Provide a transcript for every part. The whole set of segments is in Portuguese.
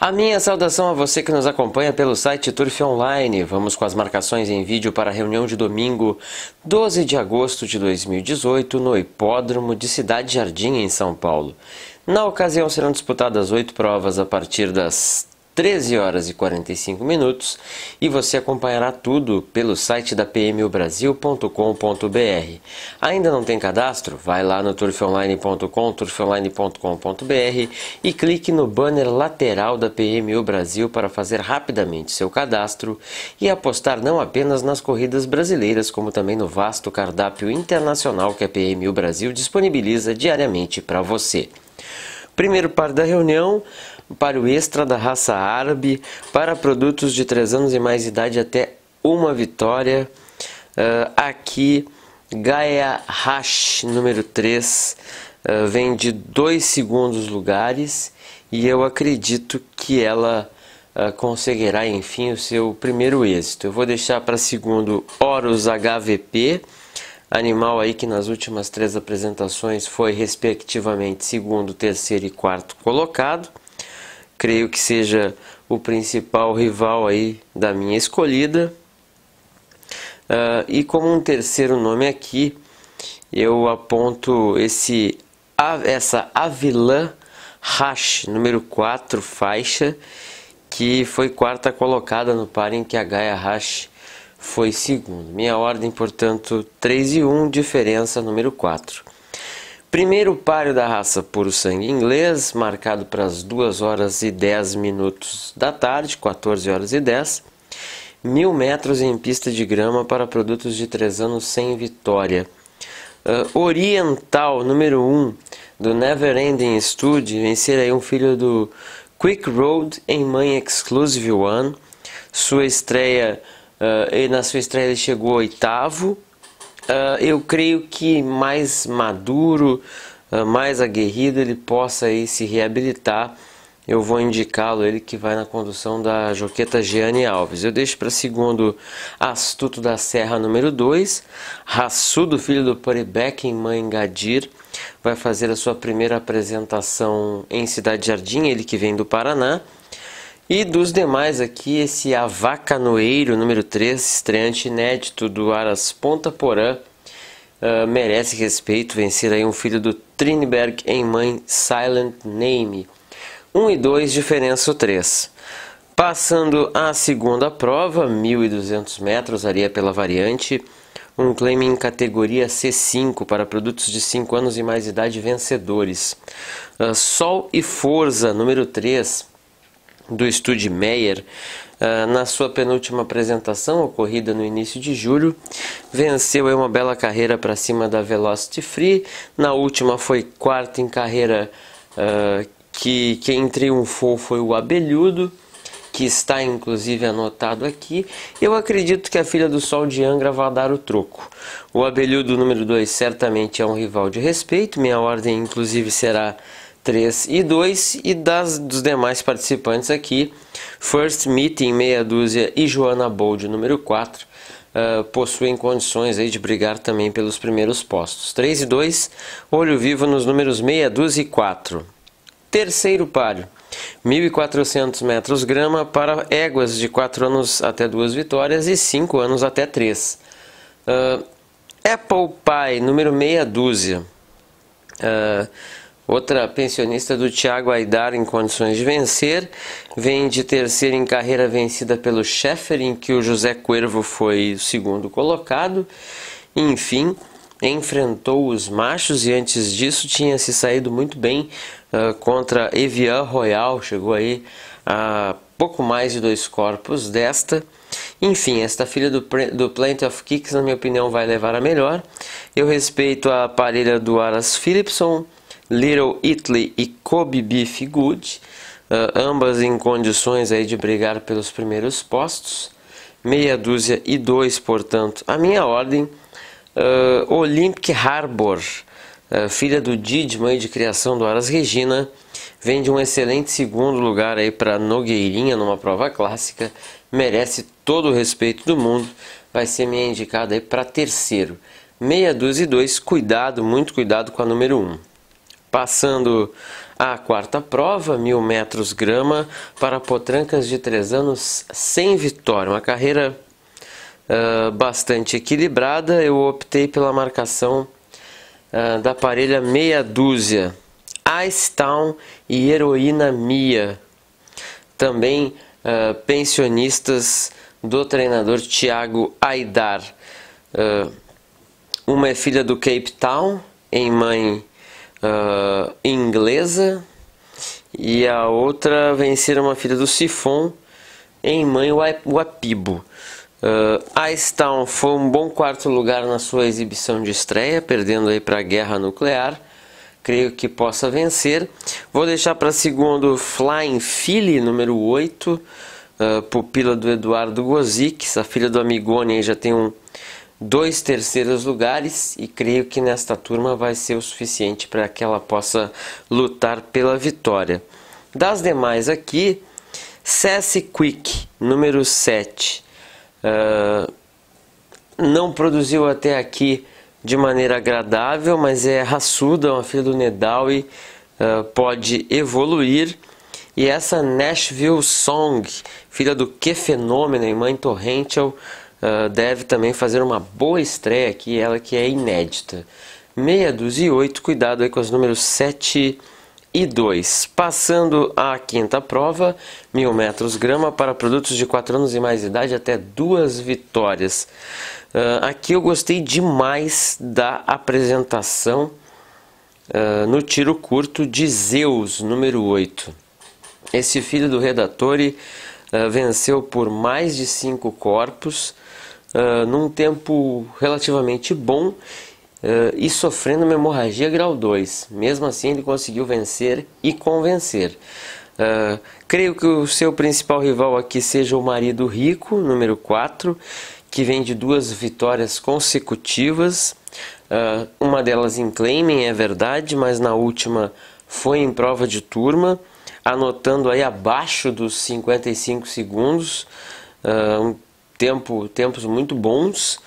A minha saudação a você que nos acompanha pelo site Turf Online. Vamos com as marcações em vídeo para a reunião de domingo, 12 de agosto de 2018, no Hipódromo de Cidade Jardim, em São Paulo. Na ocasião serão disputadas oito provas a partir das 13 horas e 45 minutos e você acompanhará tudo pelo site da pmbrasil.com.br. Ainda não tem cadastro? Vai lá no turfonline.com, turfonline.com.br e clique no banner lateral da PMU Brasil para fazer rapidamente seu cadastro e apostar não apenas nas corridas brasileiras, como também no vasto cardápio internacional que a PMU Brasil disponibiliza diariamente para você. Primeiro par da reunião, para o extra da raça árabe, para produtos de 3 anos e mais idade até uma vitória. Uh, aqui, Gaia Hash número 3 uh, ah, vem de dois segundos lugares e eu acredito que ela uh, conseguirá, enfim, o seu primeiro êxito. Eu vou deixar para segundo Horus HVP, animal aí que nas últimas três apresentações foi respectivamente segundo, terceiro e quarto colocado creio que seja o principal rival aí da minha escolhida. Uh, e como um terceiro nome aqui, eu aponto esse essa Avilan Hash, número 4 faixa, que foi quarta colocada no par em que a Gaia Hash foi segundo. Minha ordem, portanto, 3 e 1, diferença número 4. Primeiro páreo da raça puro sangue inglês, marcado para as 2 horas e 10 minutos da tarde, 14 horas e 10. Mil metros em pista de grama para produtos de 3 anos sem vitória. Uh, oriental, número 1, um, do Never Ending Studio, vencer aí um filho do Quick Road em Mãe Exclusive One. Sua estreia, uh, na sua estreia ele chegou oitavo uh, eu creio que mais maduro, uh, mais aguerrido, ele possa aí se reabilitar. Eu vou indicá-lo, ele que vai na condução da Joqueta Gianni Alves. Eu deixo para segundo Astuto da Serra, número 2. do filho do Puribeck, em Mãe Gadir, vai fazer a sua primeira apresentação em Cidade Jardim, ele que vem do Paraná. E dos demais aqui, esse Avacanoeiro número 3, estreante inédito do Aras Ponta Porã, uh, merece respeito vencer aí um filho do Trinberg em mãe Silent Name. 1 e 2, diferença 3. Passando à segunda prova, 1.200 metros, areia é pela variante, um claim em categoria C5 para produtos de 5 anos e mais idade vencedores. Uh, Sol e Forza, número 3, do Estúdio Meyer, ah, na sua penúltima apresentação, ocorrida no início de julho, venceu uma bela carreira para cima da Velocity Free. Na última foi quarta em carreira, ah, que quem triunfou foi o Abelhudo, que está inclusive anotado aqui. Eu acredito que a filha do Sol de Angra vai dar o troco. O Abelhudo número 2 certamente é um rival de respeito, minha ordem inclusive será 3 e 2 e das dos demais participantes aqui, First Meeting meia dúzia e Joana Bold número 4. Uh, ah, possuem condições aí de brigar também pelos primeiros postos. 3 e 2, olho vivo nos números meia dúzia e 4. Terceiro páreo, 1.400 metros grama para éguas de 4 anos até 2 vitórias e 5 anos até 3. Uh, ah, Apple Pie, número meia dúzia. Uh, Outra pensionista do Tiago Aidar em condições de vencer, vem de terceira em carreira vencida pelo Sheffer, em que o José Cuervo foi o segundo colocado. Enfim, enfrentou os machos e antes disso tinha se saído muito bem uh, contra Evian Royal, chegou aí a pouco mais de dois corpos desta. Enfim, esta filha do, do Plenty of Kicks, na minha opinião, vai levar a melhor. Eu respeito a parelha do Aras Philipson Little Italy e Kobe Beef Good, uh, ambas em condições aí de brigar pelos primeiros postos, meia dúzia e dois, portanto, a minha ordem, uh, Olympic Harbor, uh, filha do Didi, mãe de criação do Aras Regina, vem de um excelente segundo lugar aí para Nogueirinha numa prova clássica, merece todo o respeito do mundo, vai ser minha indicada aí para terceiro. Meia dúzia e dois, cuidado, muito cuidado com a número um. Passando à quarta prova, mil metros grama, para Potrancas de três anos sem vitória. Uma carreira uh, bastante equilibrada, eu optei pela marcação uh, da parelha meia dúzia. Ice Town e Heroína Mia. Também uh, pensionistas do treinador Tiago Aidar. uma é filha do Cape Town, em mãe uh, inglesa e a outra venceram uma filha do Sifon em Mãe Wapibo. Uh, ah, Icestown foi um bom quarto lugar na sua exibição de estreia, perdendo aí para a Guerra Nuclear. Creio que possa vencer. Vou deixar para segundo Flying Philly, número 8, uh, ah, pupila do Eduardo Gozic. A filha do Amigoni já tem um, dois terceiros lugares e creio que nesta turma vai ser o suficiente para que ela possa lutar pela vitória. Das demais aqui, Sassy Quick, número 7, uh, ah, não produziu até aqui de maneira agradável, mas é raçuda, é uma filha do Nedal e uh, pode evoluir. E essa Nashville Song, filha do Que Fenômeno e mãe Torrential, ah, deve também fazer uma boa estreia aqui, ela que é inédita. Meia dúzia e oito, cuidado aí com os números 7 e 2. Passando à quinta prova, mil metros grama para produtos de 4 anos e mais idade até duas vitórias. Uh, aqui eu gostei demais da apresentação uh, no tiro curto de Zeus, número 8. Esse filho do Redatore uh, venceu por mais de cinco corpos ah, num tempo relativamente bom uh, e sofrendo uma hemorragia grau 2. Mesmo assim, ele conseguiu vencer e convencer. Uh, creio que o seu principal rival aqui seja o marido rico, número 4, que vem de duas vitórias consecutivas. Uh, uma delas em claiming, é verdade, mas na última foi em prova de turma, anotando aí abaixo dos 55 segundos, uh, um tempo, tempos muito bons.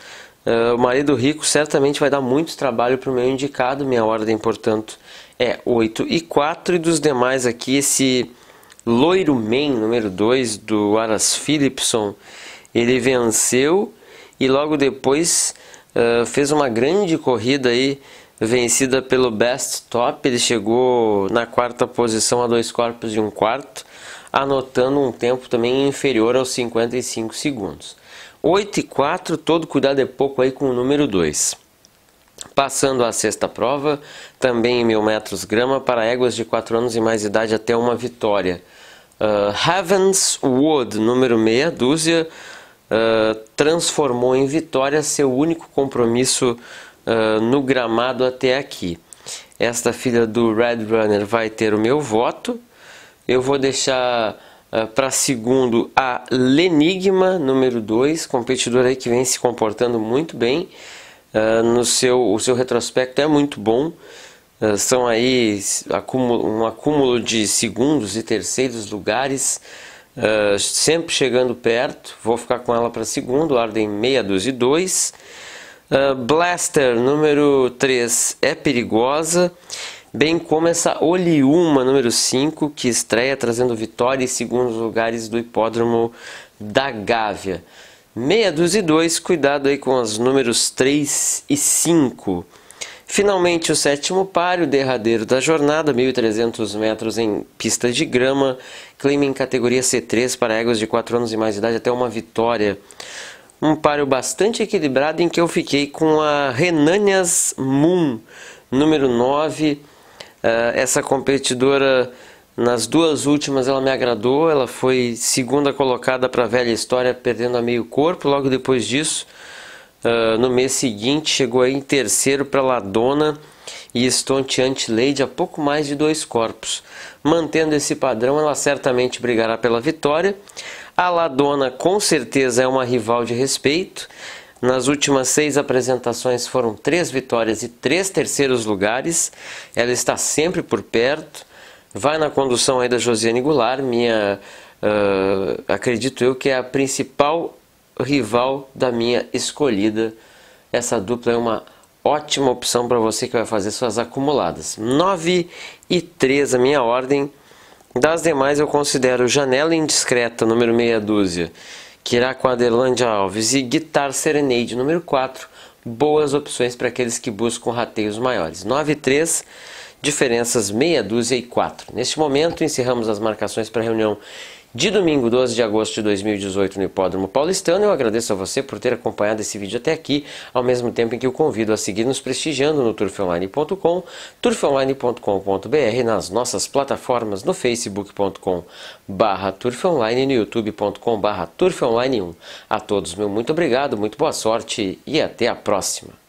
Uh, o marido rico certamente vai dar muito trabalho para o meu indicado. Minha ordem, portanto, é 8 e 4. E dos demais aqui, esse Loiro Man, número 2, do Aras Philipson, ele venceu e logo depois uh, fez uma grande corrida aí, vencida pelo Best Top. Ele chegou na quarta posição a dois corpos e um quarto anotando um tempo também inferior aos 55 segundos. 8 e 4, todo cuidado é pouco aí com o número 2. Passando à sexta prova, também em mil metros grama para éguas de 4 anos e mais idade até uma vitória. Uh, Heavens Wood, número meia dúzia, uh, transformou em vitória seu único compromisso uh, no gramado até aqui. Esta filha do Red Runner vai ter o meu voto eu vou deixar uh, eh, para segundo a Lenigma número 2, competidora aí que vem se comportando muito bem. Uh, no seu, o seu retrospecto é muito bom. Uh, são aí um acúmulo de segundos e terceiros lugares, uh, sempre chegando perto. Vou ficar com ela para segundo, ordem 612 Uh, Blaster número 3 é perigosa bem como essa Oliuma número 5, que estreia trazendo vitória em segundos lugares do hipódromo da Gávea. Meia dúzia e dois, cuidado aí com os números 3 e 5. Finalmente, o sétimo par, o derradeiro da jornada, 1.300 metros em pista de grama, clima em categoria C3 para éguas de 4 anos e mais de idade até uma vitória. Um páreo bastante equilibrado em que eu fiquei com a Renanias Moon, número 9, eh, essa competidora, nas duas últimas, ela me agradou. Ela foi segunda colocada para a velha história, perdendo a meio corpo. Logo depois disso, eh, no mês seguinte, chegou em terceiro para Ladona e estonteante Lady a pouco mais de dois corpos. Mantendo esse padrão, ela certamente brigará pela vitória. A Ladona com certeza é uma rival de respeito. Nas últimas seis apresentações foram três vitórias e três terceiros lugares. Ela está sempre por perto. Vai na condução aí da Josiane Goulart, minha, uh, acredito eu que é a principal rival da minha escolhida. Essa dupla é uma ótima opção para você que vai fazer suas acumuladas. 9 e 3 a minha ordem. Das demais eu considero Janela Indiscreta, número meia dúzia que irá com Adelândia Alves e Guitar Serenade número 4, boas opções para aqueles que buscam rateios maiores. 9 e 3, diferenças meia dúzia e 4. Neste momento encerramos as marcações para a reunião de domingo 12 de agosto de 2018 no Hipódromo Paulistano. Eu agradeço a você por ter acompanhado esse vídeo até aqui, ao mesmo tempo em que o convido a seguir nos prestigiando no turfonline.com, turfonline.com.br, nas nossas plataformas no facebook.com barra turfonline e no youtube.com barra turfonline1. A todos meu muito obrigado, muito boa sorte e até a próxima.